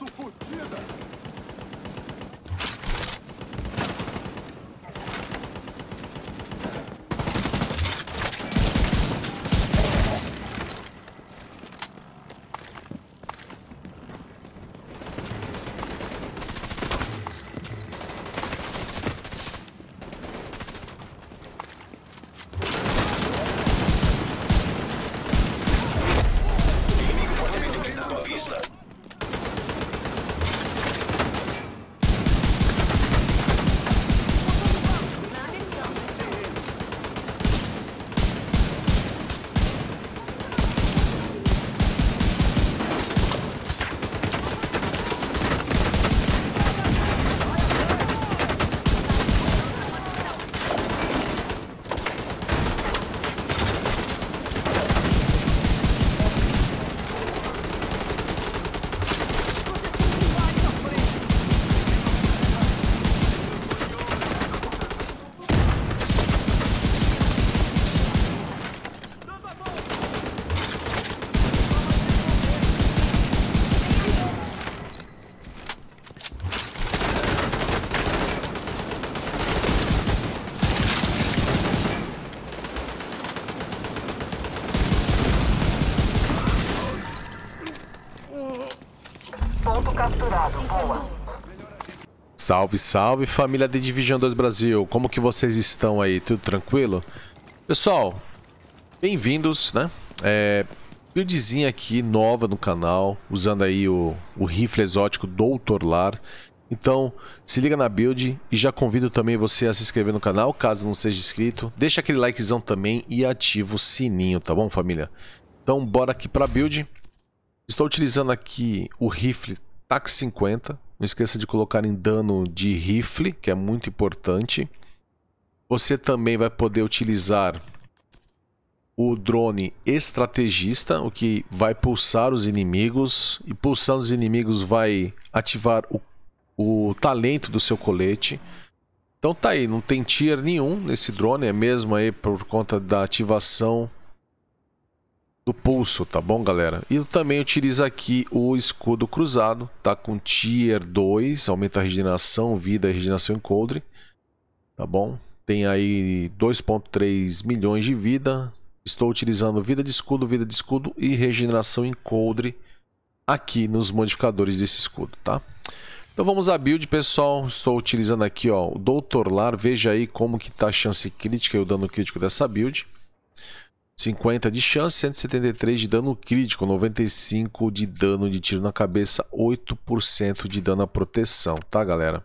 muito fodida! Salve, salve, família de Division 2 Brasil. Como que vocês estão aí? Tudo tranquilo? Pessoal, bem-vindos, né? É, buildzinha aqui, nova no canal, usando aí o, o rifle exótico Doutor Lar. Então, se liga na build e já convido também você a se inscrever no canal, caso não seja inscrito. Deixa aquele likezão também e ativa o sininho, tá bom, família? Então, bora aqui pra build. Estou utilizando aqui o rifle ataque 50. Não esqueça de colocar em dano de rifle, que é muito importante. Você também vai poder utilizar o drone estrategista, o que vai pulsar os inimigos. E pulsando os inimigos vai ativar o, o talento do seu colete. Então tá aí, não tem tier nenhum nesse drone, é mesmo aí por conta da ativação do pulso, tá bom, galera? E também utiliza aqui o escudo cruzado, tá? Com tier 2, aumenta a regeneração, vida e regeneração em coldre, tá bom? Tem aí 2.3 milhões de vida. Estou utilizando vida de escudo, vida de escudo e regeneração em coldre aqui nos modificadores desse escudo, tá? Então vamos à build, pessoal. Estou utilizando aqui ó, o Doutor Lar. Veja aí como que tá a chance crítica e o dano crítico dessa build. 50 de chance, 173 de dano crítico, 95 de dano de tiro na cabeça, 8% de dano à proteção, tá galera?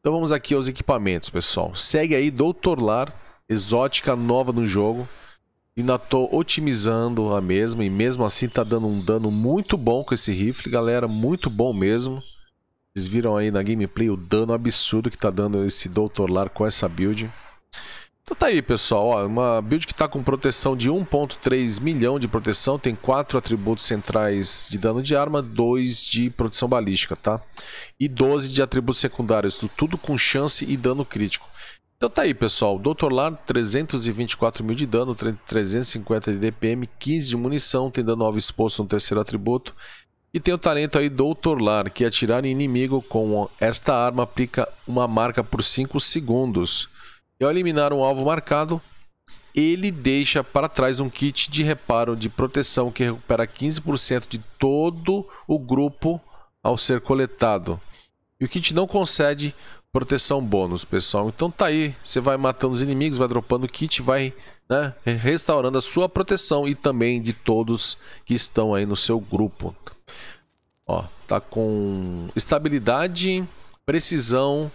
Então vamos aqui aos equipamentos, pessoal. Segue aí Doutor Lar, exótica nova no jogo. Ainda tô otimizando a mesma e mesmo assim tá dando um dano muito bom com esse rifle, galera, muito bom mesmo. Vocês viram aí na gameplay o dano absurdo que tá dando esse Doutor Lar com essa build. Então tá aí, pessoal. Ó, uma build que está com proteção de 1.3 milhão de proteção, tem 4 atributos centrais de dano de arma, 2 de proteção balística, tá? E 12 de atributos secundários, tudo com chance e dano crítico. Então tá aí, pessoal. Doutor Lar, 324 mil de dano, 350 de DPM, 15 de munição, tem dano alvo exposto no terceiro atributo. E tem o talento aí Doutor Lar, que é atirar em inimigo com esta arma aplica uma marca por 5 segundos. E ao eliminar um alvo marcado, ele deixa para trás um kit de reparo de proteção que recupera 15% de todo o grupo ao ser coletado. E o kit não concede proteção bônus, pessoal. Então tá aí, você vai matando os inimigos, vai dropando o kit, vai né, restaurando a sua proteção e também de todos que estão aí no seu grupo. Ó, tá com estabilidade, precisão,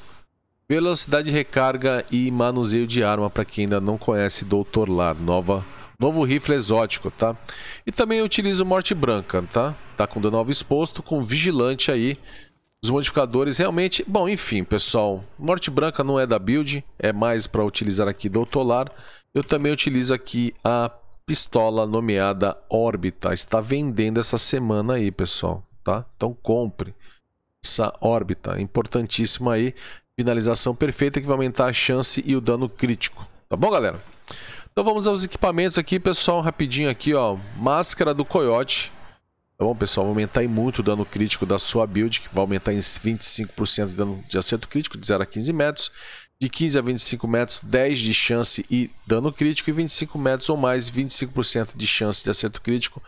Velocidade de recarga e manuseio de arma para quem ainda não conhece Doutor Lar, nova, novo rifle exótico, tá? E também utilizo Morte Branca, tá? Tá com dano alvo exposto, com Vigilante aí. Os modificadores realmente... Bom, enfim, pessoal. Morte Branca não é da build, é mais para utilizar aqui Doutor Lar. Eu também utilizo aqui a pistola nomeada Órbita. Está vendendo essa semana aí, pessoal, tá? Então compre essa órbita importantíssima aí. Finalização perfeita que vai aumentar a chance e o dano crítico. Tá bom, galera? Então vamos aos equipamentos aqui, pessoal. Rapidinho aqui, ó. Máscara do Coyote. Tá bom, pessoal? Vai aumentar em muito o dano crítico da sua build, que vai aumentar em 25% de dano de acerto crítico, de 0 a 15 metros. De 15 a 25 metros, 10 de chance e dano crítico. E 25 metros ou mais, 25% de chance de acerto crítico.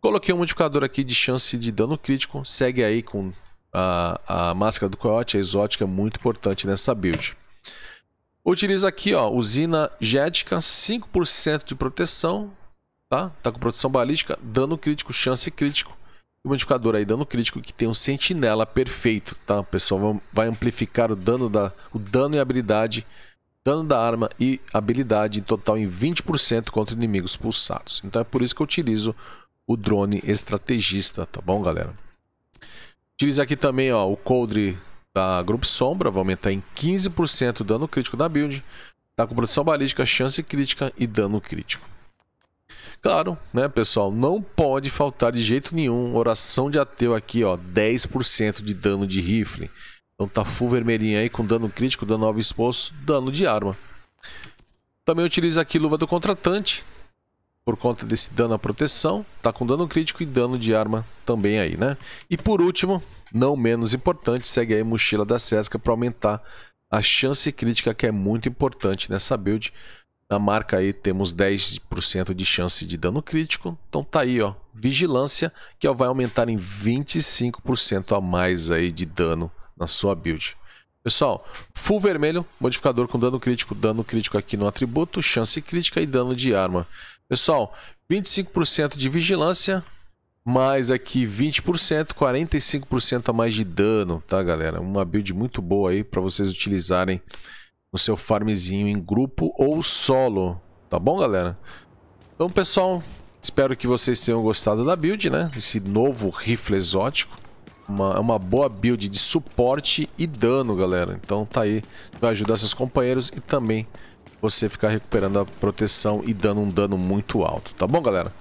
Coloquei um modificador aqui de chance de dano crítico. Segue aí com a, a máscara do coiote, a é exótica, é muito importante nessa build. Utiliza aqui, ó, usina jética, 5% de proteção, tá? Tá com proteção balística, dano crítico, chance crítico. E o modificador aí, dano crítico, que tem um sentinela perfeito, tá? O pessoal vai amplificar o dano, da, o dano e habilidade, dano da arma e habilidade em total em 20% contra inimigos pulsados. Então é por isso que eu utilizo o drone estrategista, tá bom, galera? Utiliza aqui também, ó, o Coldre da Grupo Sombra vai aumentar em 15% o dano crítico da build. Tá com produção balística, chance crítica e dano crítico. Claro, né, pessoal, não pode faltar de jeito nenhum oração de ateu aqui, ó, 10% de dano de rifle. Então tá full vermelhinho aí com dano crítico, dano alvo exposto, dano de arma. Também utiliza aqui luva do contratante, por conta desse dano à proteção. Tá com dano crítico e dano de arma também aí, né? E por último, não menos importante, segue aí Mochila da Sesca para aumentar a chance crítica, que é muito importante nessa build. Na marca aí temos 10% de chance de dano crítico. Então tá aí, ó. Vigilância, que ó, vai aumentar em 25% a mais aí de dano na sua build. Pessoal, full vermelho, modificador com dano crítico, dano crítico aqui no atributo, chance crítica e dano de arma. Pessoal, 25% de vigilância, mais aqui 20%, 45% a mais de dano, tá galera? Uma build muito boa aí para vocês utilizarem no seu farmzinho em grupo ou solo, tá bom galera? Então pessoal, espero que vocês tenham gostado da build, né? Esse novo rifle exótico. Uma, é uma boa build de suporte e dano, galera. Então tá aí, vai ajudar seus companheiros e também você ficar recuperando a proteção e dando um dano muito alto, tá bom, galera?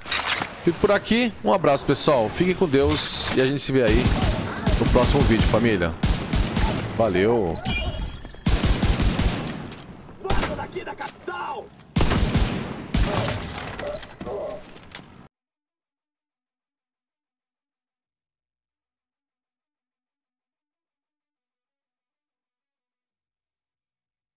Fico por aqui, um abraço, pessoal. Fiquem com Deus e a gente se vê aí no próximo vídeo, família. Valeu!